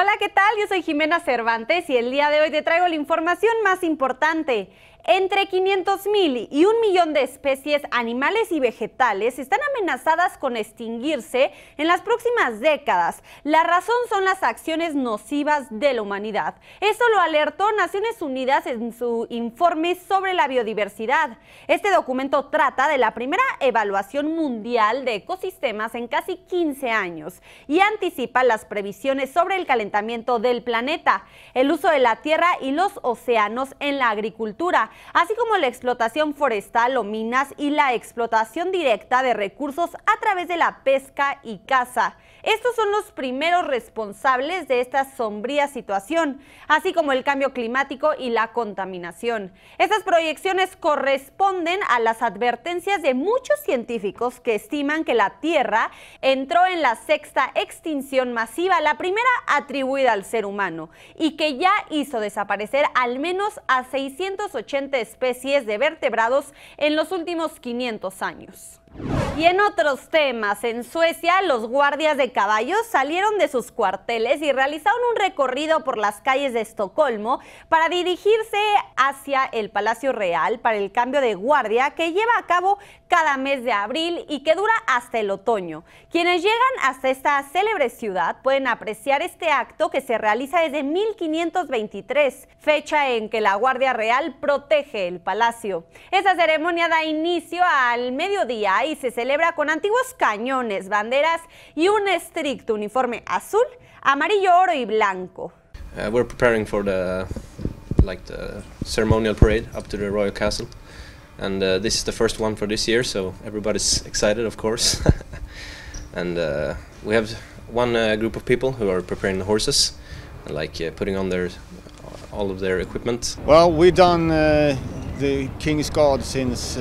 Hola, ¿qué tal? Yo soy Jimena Cervantes y el día de hoy te traigo la información más importante. Entre 500.000 y un millón de especies animales y vegetales están amenazadas con extinguirse en las próximas décadas. La razón son las acciones nocivas de la humanidad. Eso lo alertó Naciones Unidas en su informe sobre la biodiversidad. Este documento trata de la primera evaluación mundial de ecosistemas en casi 15 años y anticipa las previsiones sobre el calentamiento del planeta, el uso de la tierra y los océanos en la agricultura así como la explotación forestal o minas y la explotación directa de recursos a través de la pesca y caza. Estos son los primeros responsables de esta sombría situación, así como el cambio climático y la contaminación. Estas proyecciones corresponden a las advertencias de muchos científicos que estiman que la Tierra entró en la sexta extinción masiva, la primera atribuida al ser humano, y que ya hizo desaparecer al menos a 680 especies de vertebrados en los últimos 500 años. Y en otros temas, en Suecia los guardias de caballos salieron de sus cuarteles y realizaron un recorrido por las calles de Estocolmo para dirigirse hacia el Palacio Real para el cambio de guardia que lleva a cabo cada mes de abril y que dura hasta el otoño. Quienes llegan hasta esta célebre ciudad pueden apreciar este acto que se realiza desde 1523, fecha en que la Guardia Real protege el palacio. Esa ceremonia da inicio al mediodía y país se celebra con antiguos cañones, banderas y un estricto uniforme azul, amarillo, oro y blanco. Uh, we're preparing for the like the ceremonial parade up to the royal castle, and uh, this is the first one for this year, so everybody's excited, of course. and uh, we have one uh, group of people who are preparing the horses, like uh, putting on their all of their equipment. Well, we've done uh, the King's Guard since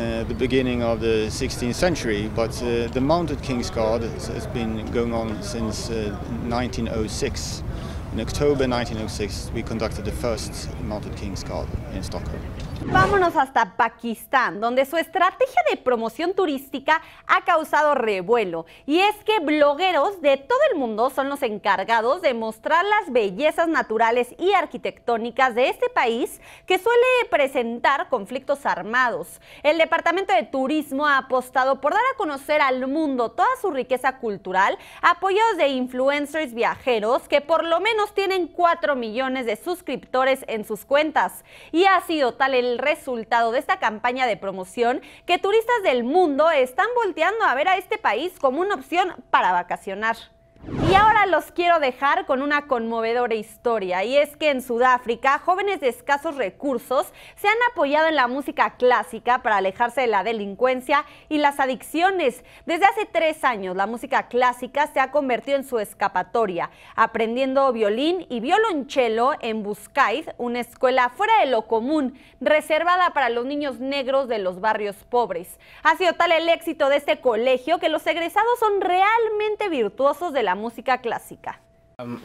uh, the beginning of the 16th century, but uh, the mounted king's guard has, has been going on since uh, 1906. In October 1906, we conducted the first mounted king's guard in Stockholm. Vámonos hasta Pakistán, donde su estrategia de promoción turística ha causado revuelo. Y es que blogueros de todo el mundo son los encargados de mostrar las bellezas naturales y arquitectónicas de este país que suele presentar conflictos armados. El Departamento de Turismo ha apostado por dar a conocer al mundo toda su riqueza cultural, apoyados de influencers viajeros que por lo menos tienen 4 millones de suscriptores en sus cuentas. Y ha sido tal el resultado de esta campaña de promoción que turistas del mundo están volteando a ver a este país como una opción para vacacionar. Y ahora los quiero dejar con una conmovedora historia, y es que en Sudáfrica jóvenes de escasos recursos se han apoyado en la música clásica para alejarse de la delincuencia y las adicciones. Desde hace tres años la música clásica se ha convertido en su escapatoria, aprendiendo violín y violonchelo en Buscaid, una escuela fuera de lo común, reservada para los niños negros de los barrios pobres. Ha sido tal el éxito de este colegio que los egresados son realmente virtuosos de la música Um,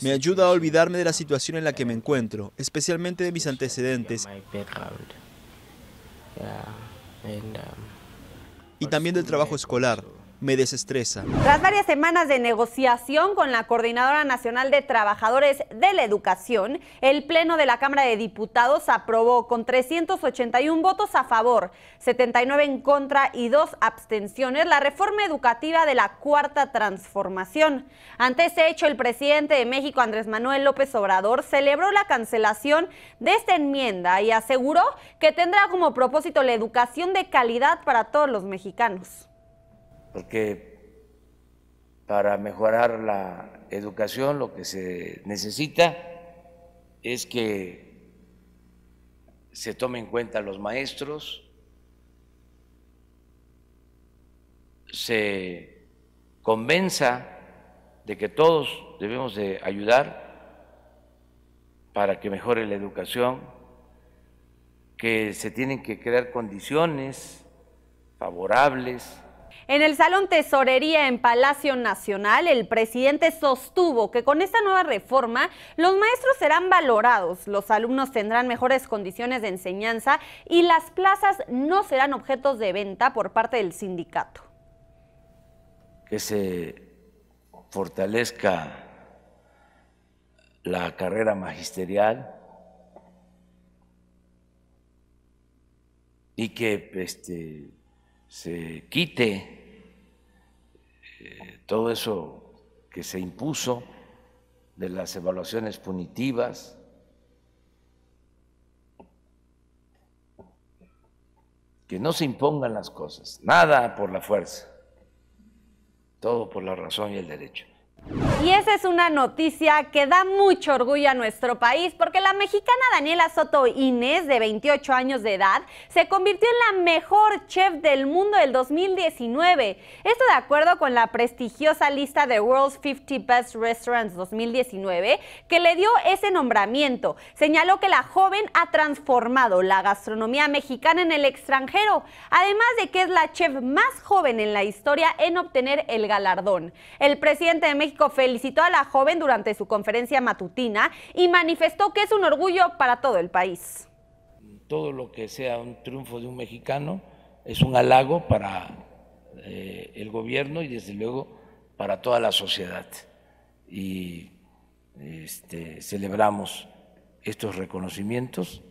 me ayuda a olvidarme de la situación en la que me encuentro, especialmente de mis antecedentes um, y también del trabajo escolar me desestresa. Tras varias semanas de negociación con la Coordinadora Nacional de Trabajadores de la Educación, el Pleno de la Cámara de Diputados aprobó con 381 votos a favor, 79 en contra y dos abstenciones la reforma educativa de la Cuarta Transformación. Ante ese hecho, el presidente de México, Andrés Manuel López Obrador, celebró la cancelación de esta enmienda y aseguró que tendrá como propósito la educación de calidad para todos los mexicanos porque para mejorar la educación lo que se necesita es que se tomen en cuenta los maestros, se convenza de que todos debemos de ayudar para que mejore la educación, que se tienen que crear condiciones favorables en el Salón Tesorería en Palacio Nacional, el presidente sostuvo que con esta nueva reforma los maestros serán valorados, los alumnos tendrán mejores condiciones de enseñanza y las plazas no serán objetos de venta por parte del sindicato. Que se fortalezca la carrera magisterial y que este, se quite eh, todo eso que se impuso de las evaluaciones punitivas. Que no se impongan las cosas, nada por la fuerza, todo por la razón y el derecho. Y esa es una noticia que da mucho orgullo a nuestro país porque la mexicana Daniela Soto Inés, de 28 años de edad, se convirtió en la mejor chef del mundo del 2019. Esto de acuerdo con la prestigiosa lista de World's 50 Best Restaurants 2019 que le dio ese nombramiento. Señaló que la joven ha transformado la gastronomía mexicana en el extranjero, además de que es la chef más joven en la historia en obtener el galardón. El presidente de México felicitó a la joven durante su conferencia matutina y manifestó que es un orgullo para todo el país. Todo lo que sea un triunfo de un mexicano es un halago para eh, el gobierno y desde luego para toda la sociedad. Y este, celebramos estos reconocimientos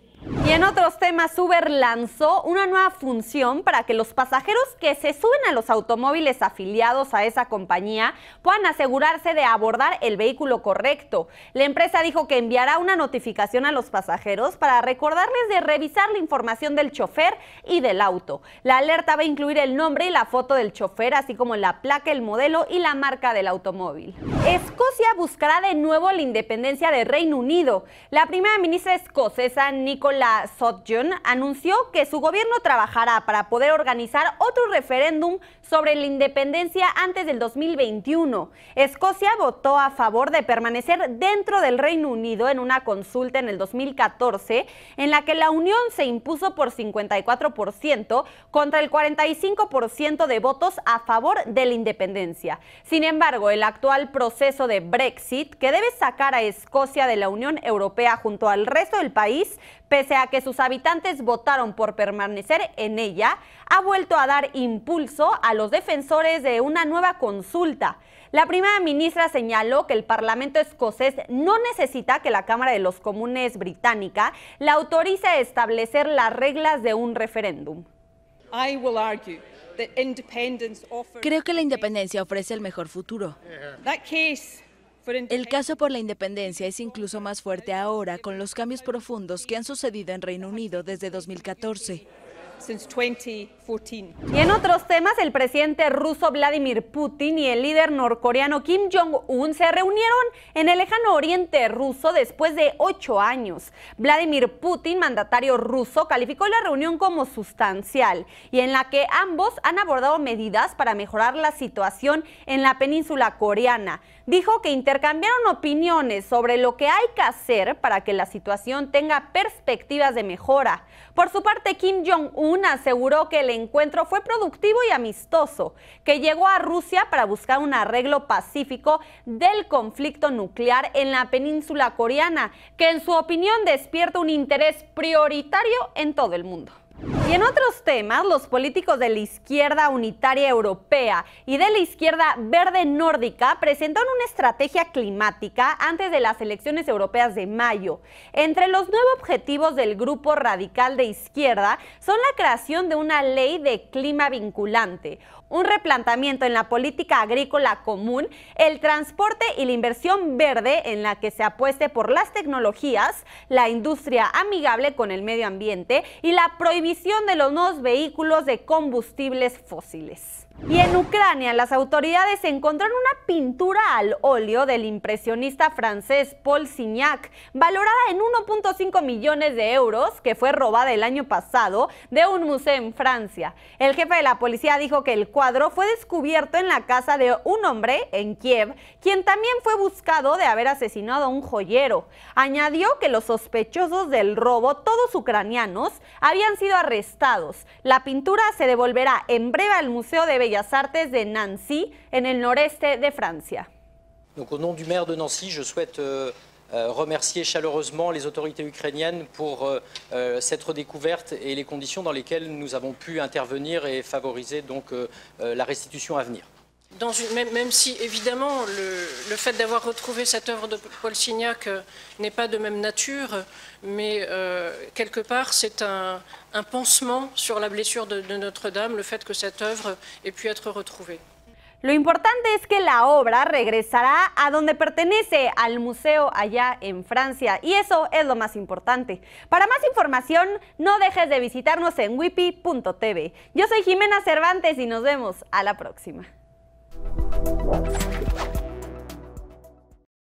y en otros temas, Uber lanzó una nueva función para que los pasajeros que se suben a los automóviles afiliados a esa compañía puedan asegurarse de abordar el vehículo correcto. La empresa dijo que enviará una notificación a los pasajeros para recordarles de revisar la información del chofer y del auto. La alerta va a incluir el nombre y la foto del chofer, así como la placa, el modelo y la marca del automóvil. Escocia buscará de nuevo la independencia de Reino Unido. La primera ministra escocesa, Nicole la Sotjun anunció que su gobierno trabajará para poder organizar otro referéndum sobre la independencia antes del 2021. Escocia votó a favor de permanecer dentro del Reino Unido en una consulta en el 2014 en la que la Unión se impuso por 54% contra el 45% de votos a favor de la independencia. Sin embargo, el actual proceso de Brexit, que debe sacar a Escocia de la Unión Europea junto al resto del país, pese a que sus habitantes votaron por permanecer en ella, ha vuelto a dar impulso a los defensores de una nueva consulta. La primera ministra señaló que el Parlamento escocés no necesita que la Cámara de los Comunes británica la autorice a establecer las reglas de un referéndum. Creo que la independencia ofrece el mejor futuro. El caso por la independencia es incluso más fuerte ahora con los cambios profundos que han sucedido en Reino Unido desde 2014. Y en otros temas, el presidente ruso Vladimir Putin y el líder norcoreano Kim Jong-un se reunieron en el lejano oriente ruso después de ocho años. Vladimir Putin, mandatario ruso, calificó la reunión como sustancial y en la que ambos han abordado medidas para mejorar la situación en la península coreana. Dijo que intercambiaron opiniones sobre lo que hay que hacer para que la situación tenga perspectivas de mejora. Por su parte, Kim Jong-un aseguró que el encuentro fue productivo y amistoso, que llegó a Rusia para buscar un arreglo pacífico del conflicto nuclear en la península coreana, que en su opinión despierta un interés prioritario en todo el mundo. Y en otros temas, los políticos de la izquierda unitaria europea y de la izquierda verde nórdica presentaron una estrategia climática antes de las elecciones europeas de mayo. Entre los nuevos objetivos del grupo radical de izquierda son la creación de una ley de clima vinculante, un replantamiento en la política agrícola común, el transporte y la inversión verde en la que se apueste por las tecnologías, la industria amigable con el medio ambiente y la prohibición emisión de los nuevos vehículos de combustibles fósiles. Y en Ucrania, las autoridades encontraron una pintura al óleo del impresionista francés Paul Signac, valorada en 1.5 millones de euros, que fue robada el año pasado de un museo en Francia. El jefe de la policía dijo que el cuadro fue descubierto en la casa de un hombre en Kiev, quien también fue buscado de haber asesinado a un joyero. Añadió que los sospechosos del robo, todos ucranianos, habían sido arrestados. La pintura se devolverá en breve al museo de Bellas de Nancy, en nord-est de Francia. au nom du maire de Nancy, je souhaite euh, euh, remercier chaleureusement les autorités ukrainiennes pour euh, cette redécouverte et les conditions dans lesquelles nous avons pu intervenir et favoriser donc la restitution à venir même, si, évidemment, le, fait d'avoir retrouvé cette œuvre de Paul Signac euh, n'est pas de même nature, mais euh, quelque part, c'est un, pansement sur la blessure de, Notre-Dame, le fait que cette œuvre ait pu être retrouvée. Lo importante es que la obra regresará a donde pertenece, al museo allá en Francia, y eso es lo más importante. Para más información, no dejes de visitarnos en wipi.tv. Yo soy Jimena Cervantes y nos vemos a la próxima. Thank you.